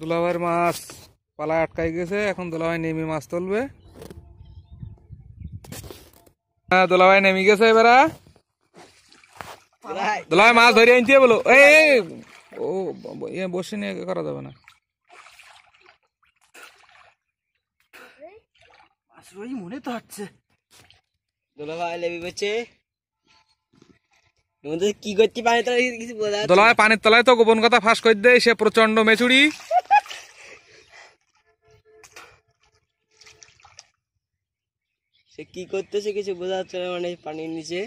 দুলাভাইয়ের মাছ পালায় আটকাই গেছে এখন দোলাভাই নেমে মাছ তুলবে হ্যাঁ দোলাভাই নেমে গেছে এবারে দোলাভাই মাছ ধরে আনতে বলো এই ও বসে নিয়ে করা যাবে না মনে তো হচ্ছে দোলাভাই লেবি বেচে কি করছি পানির তলায় কিছু দলায় পানির তলায় তো গোপন কথা ফাঁস করে দেয় সে প্রচন্ড মেচুড়ি সে কি করতেছে কিছু বোঝা যাচ্ছে না মানে পানির নিচে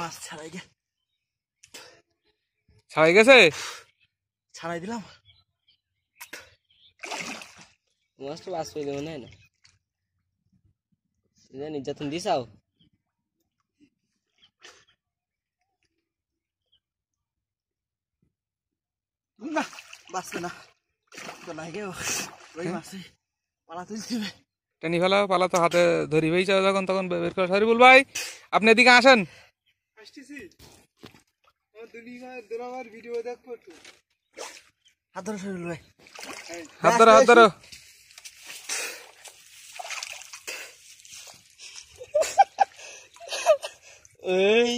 মাছ ছাড়াই গে ছাড়াই গেছে ছাড়াই দিলাম মাছটা বাস করে দেবো না জানি যতন দিস বাঁচবে না হ্যাঁ? টেনি ফেলাও পালা তো হাতে ধরি হয়ে যখন তখন বের করে সরি বল ভাই আপনি এদিকে আসেন আসতেছি হাত ধরো সরিল ভাই হাত ধরো হাত ধরো এই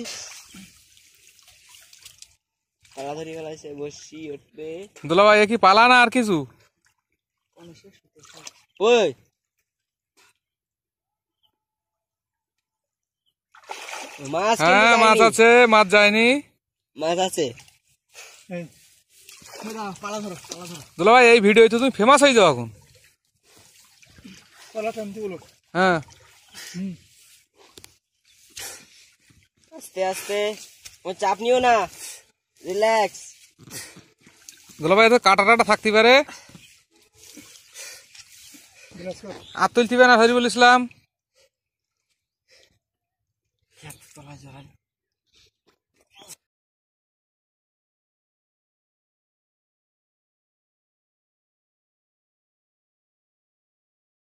পালা ধরে গেল আইছে বসি উঠবে দুলাভাই কি পালা না আর কিছু ওই মাছ মাছ আছে মাছ যায়নি মাছ আছে পালা ধর পালা ধর দুলাভাই এই ভিডিও হইতো তুমি फेमस হই যেও আগুন পালা চন্দু বলো হ্যাঁ আস্তে আস্তে ও চাপ নিও না রিল্যাক্স ভাই তো কাটা টাটা থাকতে পারে আর তুলতে পারে না হরিবুল ইসলাম